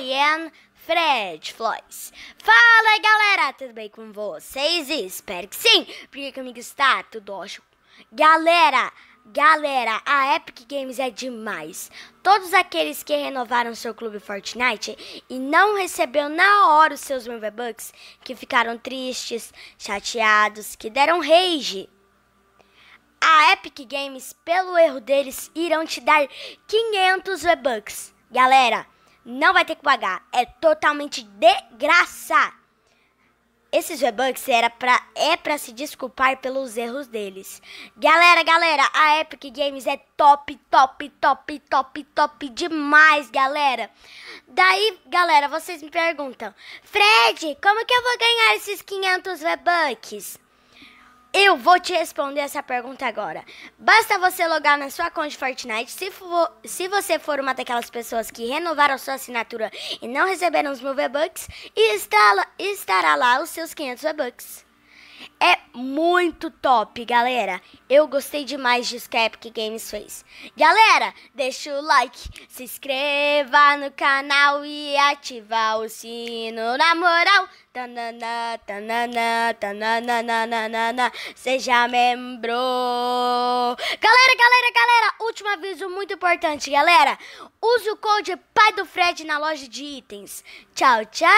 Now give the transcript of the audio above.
I am Fred Flores. Fala galera, tudo bem com vocês? Espero que sim, porque comigo está tudo ótimo. Galera, galera, a Epic Games é demais. Todos aqueles que renovaram seu clube Fortnite e não receberam na hora os seus mil bucks, que ficaram tristes, chateados, que deram rage. A Epic Games, pelo erro deles, irão te dar 500 V-Bucks. Galera, não vai ter que pagar. É totalmente de graça. Esses V-Bucks era pra, é pra se desculpar pelos erros deles. Galera, galera, a Epic Games é top, top, top, top, top demais, galera. Daí, galera, vocês me perguntam, Fred, como que eu vou ganhar esses 500 V-Bucks? Eu vou te responder essa pergunta agora. Basta você logar na sua conta de Fortnite. Se, for, se você for uma daquelas pessoas que renovaram sua assinatura e não receberam os mil V-Bucks, estará lá os seus 500 V-Bucks. É muito top, galera. Eu gostei demais disso que a Epic Games fez. Galera, deixa o like, se inscreva no canal e ativa o sino na moral. Tanana, tanana, tanana, nanana, seja membro. Galera, galera, galera, último aviso muito importante, galera. Use o code Pai do Fred na loja de itens. Tchau, tchau.